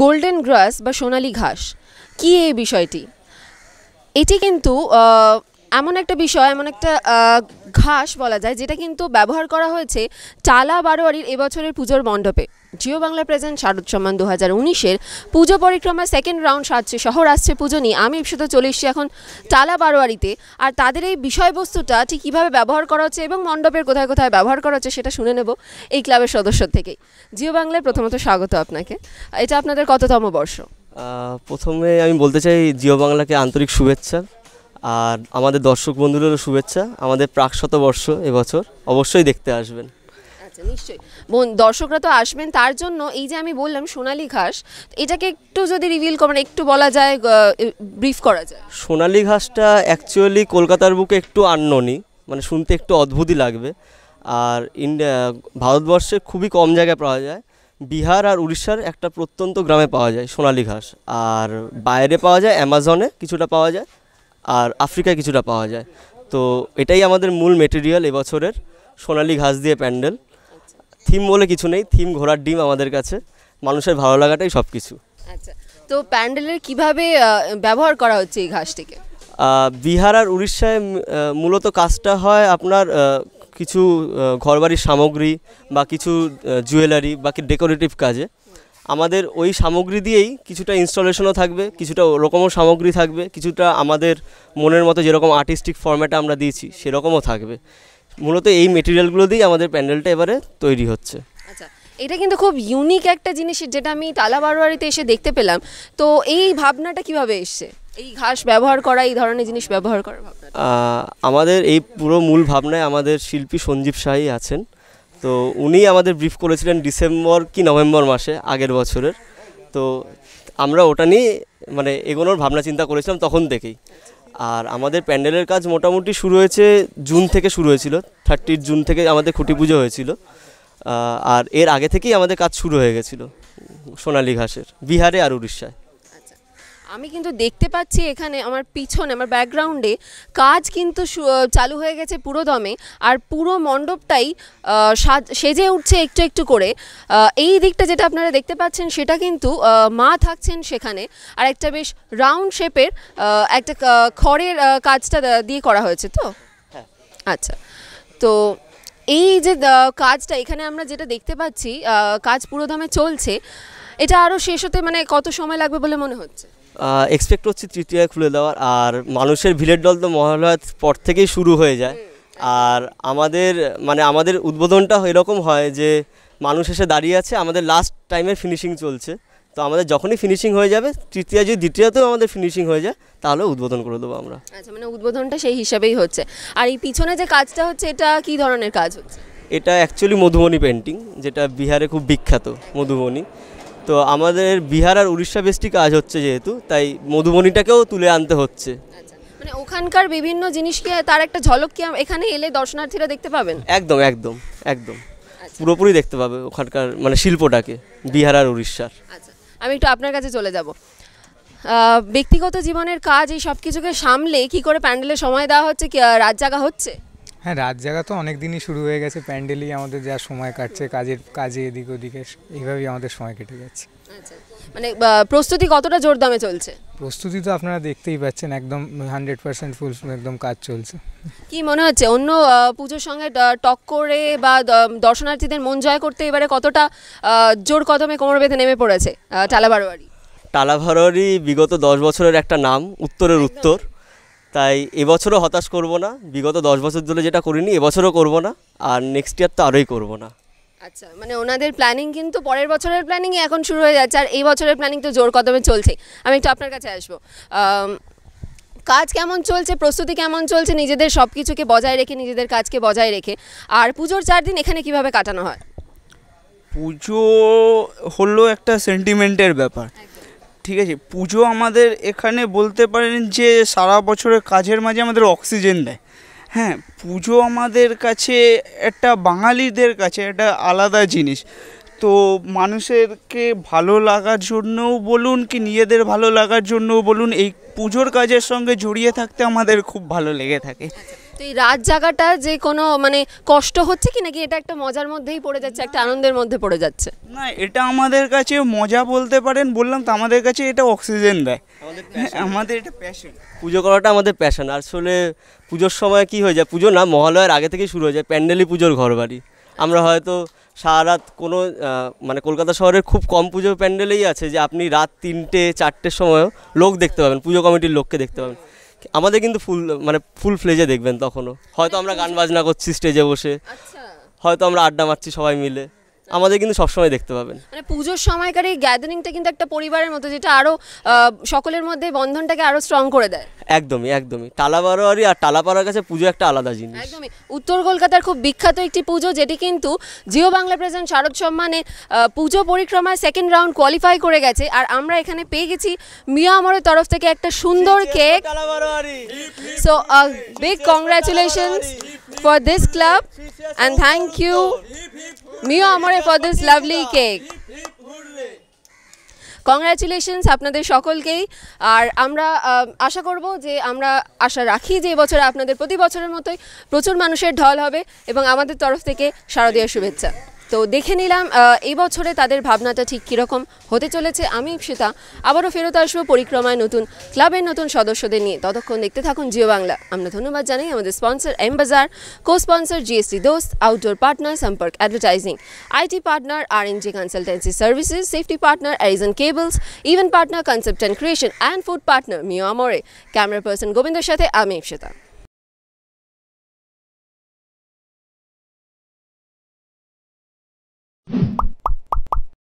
Golden গ্রাস বা সোনালি ঘাস কি এই বিষয়টি এটি কিন্তু এমন একটা বিষয় এমন একটা ঘাস বলা যায় যেটা কিন্তু ব্যবহার করা হয়েছে চালা বারোয়ারির এবছরের পুজোর মণ্ডপে জিও বাংলা প্রেজেন্ট শারদ সম্মান দু হাজার উনিশের পুজো পরিক্রমা সেকেন্ড রাউন্ড সাজছে শহর আসছে পুজো নিয়ে আমি শুধু চলে এসেছি এখন টালা বারোয়ারিতে আর তাদের এই বিষয়বস্তুটা ঠিক কীভাবে ব্যবহার করা হচ্ছে এবং মণ্ডপের কোথায় কোথায় ব্যবহার করা হচ্ছে সেটা শুনে নেব এই ক্লাবের সদস্য থেকেই জিও বাংলায় প্রথমত স্বাগত আপনাকে এটা আপনাদের কততম বর্ষ প্রথমে আমি বলতে চাই জিও বাংলাকে আন্তরিক শুভেচ্ছা আর আমাদের দর্শক বন্ধুদেরও শুভেচ্ছা আমাদের প্রাক শতবর্ষ এবছর অবশ্যই দেখতে আসবেন আচ্ছা নিশ্চয়ই বোন দর্শকরা তো আসবেন তার জন্য এই যে আমি বললাম সোনালী ঘাস এটাকে একটু যদি রিভিল করেন একটু বলা যায় ব্রিফ করা যায় সোনালী ঘাসটা অ্যাকচুয়ালি কলকাতার বুকে একটু আনননি মানে শুনতে একটু অদ্ভুতই লাগবে আর ইন্ডিয়া ভারতবর্ষে খুবই কম জায়গায় পাওয়া যায় বিহার আর উড়িষ্যার একটা প্রত্যন্ত গ্রামে পাওয়া যায় সোনালী ঘাস আর বাইরে পাওয়া যায় অ্যামাজনে কিছুটা পাওয়া যায় আর আফ্রিকায় কিছুটা পাওয়া যায় তো এটাই আমাদের মূল মেটেরিয়াল এবছরের সোনালি ঘাস দিয়ে প্যান্ডেল থিম বলে কিছু নেই থিম ঘোড়ার ডিম আমাদের কাছে মানুষের ভালো লাগাটাই সব কিছু আচ্ছা তো প্যান্ডেলের কিভাবে ব্যবহার করা হচ্ছে এই ঘাসটিকে বিহার আর উড়িষ্যায় মূলত কাজটা হয় আপনার কিছু ঘরবাড়ির সামগ্রী বা কিছু জুয়েলারি বা ডেকোরেটিভ কাজে আমাদের ওই সামগ্রী দিয়েই কিছুটা ইনস্টলেশনও থাকবে কিছুটা ওরকমও সামগ্রী থাকবে কিছুটা আমাদের মনের মতো যেরকম আর্টিস্টিক ফর্ম্যাটে আমরা দিয়েছি সেরকমও থাকবে মূলত এই মেটেরিয়ালগুলো দিয়েই আমাদের প্যান্ডেলটা এবারে তৈরি হচ্ছে আচ্ছা এটা কিন্তু খুব ইউনিক একটা জিনিস যেটা আমি তালাবারোয়ারিতে এসে দেখতে পেলাম তো এই ভাবনাটা কিভাবে এসছে এই ঘাস ব্যবহার করা এই ধরনের জিনিস ব্যবহার করা আমাদের এই পুরো মূল ভাবনায় আমাদের শিল্পী সঞ্জীব শাহী আছেন তো উনি আমাদের ব্রিফ করেছিলেন ডিসেম্বর কি নভেম্বর মাসে আগের বছরের তো আমরা ওটা নিয়ে মানে এগোনোর ভাবনা চিন্তা করেছিলাম তখন থেকেই আর আমাদের প্যান্ডেলের কাজ মোটামুটি শুরু হয়েছে জুন থেকে শুরু হয়েছিল থার্টির জুন থেকে আমাদের খুঁটি পুজো হয়েছিল আর এর আগে থেকেই আমাদের কাজ শুরু হয়ে গেছিলো সোনালি ঘাসের বিহারে আর উড়িষ্যায় আমি কিন্তু দেখতে পাচ্ছি এখানে আমার পিছনে আমার ব্যাকগ্রাউন্ডে কাজ কিন্তু চালু হয়ে গেছে পুরো দমে আর পুরো মণ্ডপটাই সেজে উঠছে একটু একটু করে এই দিকটা যেটা আপনারা দেখতে পাচ্ছেন সেটা কিন্তু মা থাকছেন সেখানে আর একটা বেশ রাউন্ড শেপের একটা খড়ের কাজটা দিয়ে করা হয়েছে তো হ্যাঁ। আচ্ছা তো এই যে কাজটা এখানে আমরা যেটা দেখতে পাচ্ছি কাজ পুরোদমে চলছে এটা আরও শেষ হতে মানে কত সময় লাগবে বলে মনে হচ্ছে এক্সপেক্ট হচ্ছে তৃতীয় খুলে দেওয়ার আর মানুষের ভিলের দল তো মহালয়ার পর থেকেই শুরু হয়ে যায় আর আমাদের মানে আমাদের উদ্বোধনটা এরকম হয় যে মানুষ এসে দাঁড়িয়ে আছে আমাদের লাস্ট টাইমের ফিনিশিং চলছে তো আমাদের যখনই ফিনিশিং হয়ে যাবে তৃতীয় যদি দ্বিতীয়তেও আমাদের ফিনিশিং হয়ে যায় তাহলে উদ্বোধন করে দেবো আমরা আচ্ছা মানে উদ্বোধনটা সেই হিসাবেই হচ্ছে আর এই পিছনে যে কাজটা হচ্ছে এটা কি ধরনের কাজ হচ্ছে এটা অ্যাকচুয়ালি মধুবনী পেন্টিং যেটা বিহারে খুব বিখ্যাত মধুবনী তো আমাদের বিহার আর উড়িষ্যা বেসটি কাজ হচ্ছে যেহেতু তাই মধুবনীটাকেও তুলে আনতে হচ্ছে আচ্ছা, মানে ওখানকার বিভিন্ন জিনিসকে তার একটা ঝলক কি এখানে এলে দর্শনার্থীরা দেখতে পাবেন একদম একদম একদম আচ্ছা। পুরোপুরি দেখতে পাবে ওখানকার মানে শিল্পটাকে বিহার আর উড়িষ্যার আচ্ছা আমি একটু আপনার কাছে চলে যাব ব্যক্তিগত জীবনের কাজ এই সব কিছুকে সামলে কি করে প্যান্ডেলে সময় দেওয়া হচ্ছে কি রাত জাগা হচ্ছে হ্যাঁ রাত জাগা তো অনেক দিনই শুরু হয়ে গেছে প্যান্ডেলই আমাদের যা সময় কাটছে কাজের কাজে এদিক ওদিকে এইভাবেই আমাদের সময় কেটে যাচ্ছে আচ্ছা, মানে প্রস্তুতি কতটা জোরদামে চলছে প্রস্তুতি তো আপনারা দেখতেই পাচ্ছেন একদম হান্ড্রেড পার্সেন্ট ফুল একদম কাজ চলছে কি মনে হচ্ছে অন্য পুজোর সঙ্গে টক করে বা দর্শনার্থীদের মন জয় করতে এবারে কতটা জোর কদমে কোমর বেঁধে নেমে পড়েছে টালা টালাভারোয়ারি বিগত দশ বছরের একটা নাম উত্তরের উত্তর তাই এবছরও হতাশ করব না বিগত দশ বছর ধরে যেটা করিনি এবছরও করব না আর নেক্সট ইয়ার তো আরোই করব না আচ্ছা মানে ওনাদের প্ল্যানিং কিন্তু পরের বছরের প্ল্যানিং এখন শুরু হয়ে যাচ্ছে আর এই বছরের প্ল্যানিং তো জোর কদমে চলছে আমি একটু আপনার কাছে আসবো কাজ কেমন চলছে প্রস্তুতি কেমন চলছে নিজেদের সব কিছুকে বজায় রেখে নিজেদের কাজকে বজায় রেখে আর পুজোর চার দিন এখানে কিভাবে কাটানো হয় পুজো হলো একটা সেন্টিমেন্টের ব্যাপার ঠিক আছে পুজো আমাদের এখানে বলতে পারেন যে সারা বছরের কাজের মাঝে আমাদের অক্সিজেন দেয় হ্যাঁ পুজো আমাদের কাছে একটা বাঙালিদের কাছে একটা আলাদা জিনিস তো মানুষেরকে ভালো লাগার জন্যও বলুন কি নিজেদের ভালো লাগার জন্যও বলুন এই পুজোর কাজের সঙ্গে জড়িয়ে থাকতে আমাদের খুব ভালো লেগে থাকে তো এই রাত জাগাটা যে কোনো মানে কষ্ট হচ্ছে কি নাকি এটা একটা মজার মধ্যেই পড়ে যাচ্ছে একটা আনন্দের মধ্যে পড়ে যাচ্ছে না এটা আমাদের কাছে মজা বলতে পারেন বললাম তো আমাদের কাছে এটা অক্সিজেন দেয় আমাদের হ্যাঁ, এটা প্যাশন পুজো করাটা আমাদের প্যাশন আসলে পুজোর সময় কি হয়ে যায় পুজো না মহালয়ের আগে থেকে শুরু হয়ে যায় প্যান্ডেলি পুজোর ঘর বাড়ি আমরা হয়তো সারা রাত কোনো মানে কলকাতা শহরের খুব কম পুজো প্যান্ডেলেই আছে যে আপনি রাত তিনটে চারটের সময়ও লোক দেখতে পাবেন পুজো কমিটির লোককে দেখতে পাবেন আমাদের কিন্তু ফুল মানে ফুল ফ্লেজে দেখবেন তখনও হয়তো আমরা গান বাজনা করছি স্টেজে বসে আচ্ছা। হয়তো আমরা আড্ডা মারছি সবাই মিলে আমাদের কিন্তু সবসময় দেখতে পাবেন মানে পুজোর সময়কার এই গ্যাদারিংটা কিন্তু একটা পরিবারের মতো যেটা আরও সকলের মধ্যে বন্ধনটাকে আরও স্ট্রং করে দেয় একদমই একদমই তালাবারোয়ারি আর তালাপাড়ার কাছে পুজো একটা আলাদা জিনিস একদমই উত্তর কলকাতার খুব বিখ্যাত একটি পুজো যেটি কিন্তু জিও বাংলা প্রেজেন্ট শারদ সম্মানে পুজো পরিক্রমায় সেকেন্ড রাউন্ড কোয়ালিফাই করে গেছে আর আমরা এখানে পেয়ে গেছি মিয়া আমরের তরফ থেকে একটা সুন্দর cake so big congratulations for this club and thank you Mio Amore for this lovely cake congratulations আপনাদের সকলকেই আর আমরা আশা করব যে আমরা আশা রাখি যে বছর আপনাদের প্রতি বছরের মতোই প্রচুর মানুষের ঢল হবে এবং আমাদের তরফ থেকে শারদীয় শুভেচ্ছা তো দেখে নিলাম এই বছরে তাদের ভাবনাটা ঠিক কীরকম হতে চলেছে আমি ইপসিতা আবারও ফেরত আসবো পরিক্রমায় নতুন ক্লাবের নতুন সদস্যদের নিয়ে ততক্ষণ দেখতে থাকুন জিও বাংলা আমরা ধন্যবাদ জানাই আমাদের sponsor M Bazaar co sponsor GST Dost outdoor partner Sampark advertising IT partner R N G consultancy services safety partner Arizon cables event partner concept and creation and food partner Mio Amore camera person গোবিন্দর সাথে আমি ইপসিতা